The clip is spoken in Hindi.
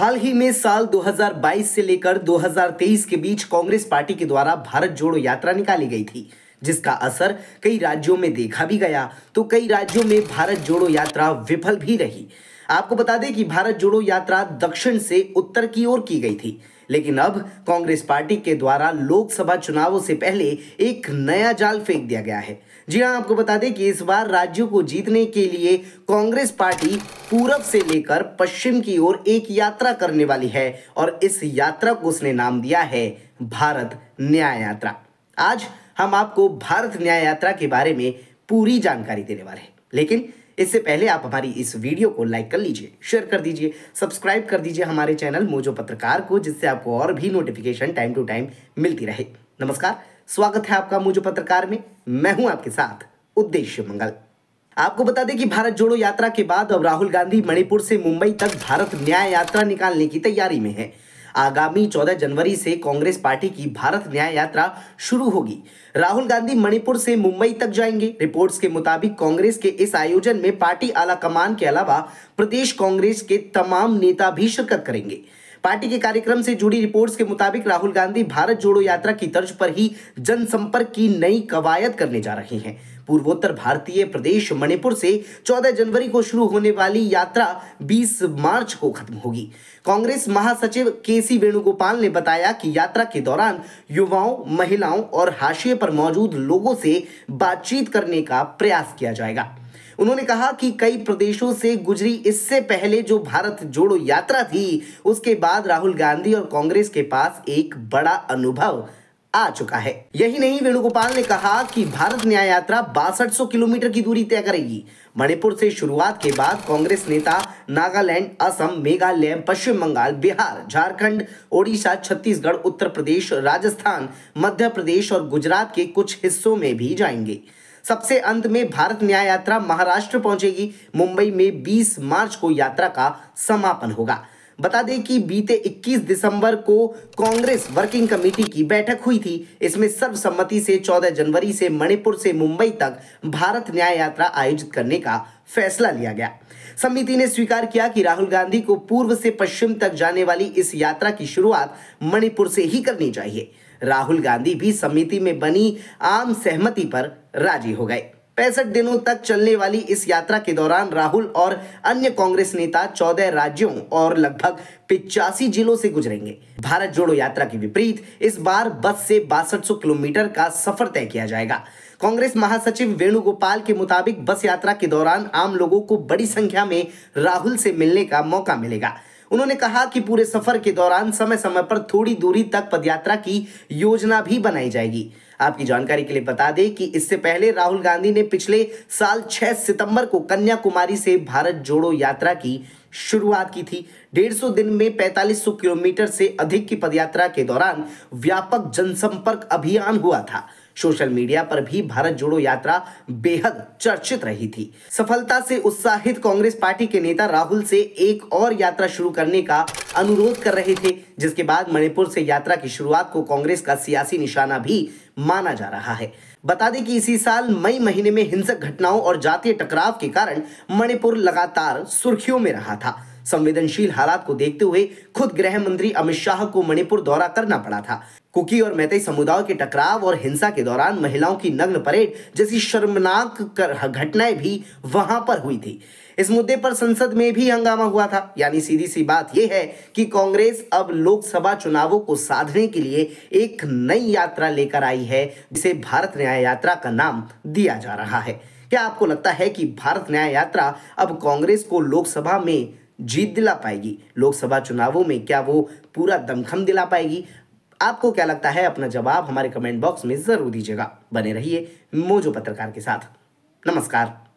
हाल ही में साल 2022 से लेकर 2023 के बीच कांग्रेस पार्टी के द्वारा भारत जोड़ो यात्रा निकाली गई थी जिसका असर कई राज्यों में देखा भी गया तो कई राज्यों में भारत जोड़ो यात्रा विफल भी रही आपको बता दें कि भारत जोड़ो यात्रा दक्षिण से उत्तर की ओर की गई थी लेकिन अब कांग्रेस पार्टी के द्वारा लोकसभा चुनावों से पहले एक नया जाल फेंक दिया गया है जी हाँ आपको बता दें कि इस बार राज्यों को जीतने के लिए कांग्रेस पार्टी पूरब से लेकर पश्चिम की ओर एक यात्रा करने वाली है और इस यात्रा को उसने नाम दिया है भारत न्याय यात्रा आज हम आपको भारत न्याय यात्रा के बारे में पूरी जानकारी देने वाले हैं लेकिन इससे पहले आप हमारी इस वीडियो को लाइक कर लीजिए शेयर कर दीजिए सब्सक्राइब कर दीजिए हमारे चैनल मोजो पत्रकार को जिससे आपको और भी नोटिफिकेशन टाइम टू टाइम मिलती रहे नमस्कार स्वागत है आपका मोजो पत्रकार में मैं हूं आपके साथ उद्देश्य मंगल आपको बता दें कि भारत जोड़ो यात्रा के बाद अब राहुल गांधी मणिपुर से मुंबई तक भारत न्याय यात्रा निकालने की तैयारी में है आगामी 14 जनवरी से कांग्रेस पार्टी की भारत न्याय यात्रा शुरू होगी राहुल गांधी मणिपुर से मुंबई तक जाएंगे रिपोर्ट्स के मुताबिक कांग्रेस के इस आयोजन में पार्टी आला कमान के अलावा प्रदेश कांग्रेस के तमाम नेता भी शिरकत करेंगे पार्टी के कार्यक्रम से जुड़ी रिपोर्ट्स के मुताबिक राहुल गांधी भारत जोड़ो यात्रा की तर्ज पर ही जनसंपर्क की नई कवायद करने जा रहे हैं पूर्वोत्तर भारतीय प्रदेश मणिपुर से 14 जनवरी को शुरू होने वाली यात्रा 20 मार्च को खत्म होगी कांग्रेस महासचिव के सी वेणुगोपाल ने बताया कि यात्रा के दौरान युवाओं महिलाओं और हाशिए पर मौजूद लोगों से बातचीत करने का प्रयास किया जाएगा उन्होंने कहा कि कई प्रदेशों से गुजरी इससे पहले जो भारत जोड़ो यात्रा थी उसके बाद राहुल गांधी और कांग्रेस के पास एक बड़ा अनुभव आ चुका है यही नहीं वेणुगोपाल ने कहा कि भारत न्याय यात्रा बासठ किलोमीटर की दूरी तय करेगी मणिपुर से शुरुआत के बाद कांग्रेस नेता नागालैंड असम मेघालय पश्चिम बंगाल बिहार झारखंड ओडिशा छत्तीसगढ़ उत्तर प्रदेश राजस्थान मध्य प्रदेश और गुजरात के कुछ हिस्सों में भी जाएंगे सबसे अंत में भारत न्याय यात्रा महाराष्ट्र पहुंचेगी मुंबई में 20 मार्च को यात्रा का समापन होगा बता दें कि बीते 21 दिसंबर को कांग्रेस वर्किंग कमेटी की बैठक हुई थी इसमें सर्वसम्मति से 14 जनवरी से मणिपुर से मुंबई तक भारत न्याय यात्रा आयोजित करने का फैसला लिया गया समिति ने स्वीकार किया कि राहुल गांधी को पूर्व से पश्चिम तक जाने वाली इस यात्रा की शुरुआत मणिपुर से ही करनी चाहिए राहुल गांधी भी समिति में बनी आम सहमति पर राजी हो गए पैंसठ दिनों तक चलने वाली इस यात्रा के दौरान राहुल और अन्य कांग्रेस नेता चौदह राज्यों और लगभग पिचासी जिलों से गुजरेंगे भारत जोड़ो यात्रा के विपरीत इस बार बस से बासठ किलोमीटर का सफर तय किया जाएगा कांग्रेस महासचिव वेणुगोपाल के मुताबिक बस यात्रा के दौरान आम लोगों को बड़ी संख्या में राहुल से मिलने का मौका मिलेगा उन्होंने कहा कि पूरे सफर के दौरान समय समय पर थोड़ी दूरी तक पदयात्रा की योजना भी बनाई जाएगी आपकी जानकारी के लिए बता दें कि इससे पहले राहुल गांधी ने पिछले साल 6 सितंबर को कन्याकुमारी से भारत जोड़ो यात्रा की शुरुआत की थी डेढ़ सौ दिन में 4500 किलोमीटर से अधिक की पदयात्रा के दौरान व्यापक जनसंपर्क अभियान हुआ था सोशल मीडिया पर भी भारत जोड़ो यात्रा बेहद चर्चित रही थी सफलता से उत्साहित कांग्रेस पार्टी के नेता राहुल से एक और यात्रा शुरू करने का अनुरोध कर रहे थे जिसके बाद मणिपुर से यात्रा की शुरुआत को कांग्रेस का सियासी निशाना भी माना जा रहा है बता दें कि इसी साल मई महीने में हिंसक घटनाओं और जातीय टकराव के कारण मणिपुर लगातार सुर्खियों में रहा था संवेदनशील हालात को देखते हुए खुद गृह मंत्री अमित शाह को मणिपुर दौरा करना पड़ा था कुकी और मैतई समुदाय के टकराव और हिंसा के दौरान महिलाओं की नग्न परेड जैसी शर्मनाक घटनाएं भी वहां पर हुई थी इस मुद्दे पर संसद में भी हंगामा हुआ था यानी सीधी सी बात यह है कि कांग्रेस अब लोकसभा चुनावों को साधने के लिए एक नई यात्रा लेकर आई है जिसे भारत न्याय यात्रा का नाम दिया जा रहा है क्या आपको लगता है कि भारत न्याय यात्रा अब कांग्रेस को लोकसभा में जीत दिला पाएगी लोकसभा चुनावों में क्या वो पूरा दमखम दिला पाएगी आपको क्या लगता है अपना जवाब हमारे कमेंट बॉक्स में ज़रूर दीजिएगा बने रहिए मोजो पत्रकार के साथ नमस्कार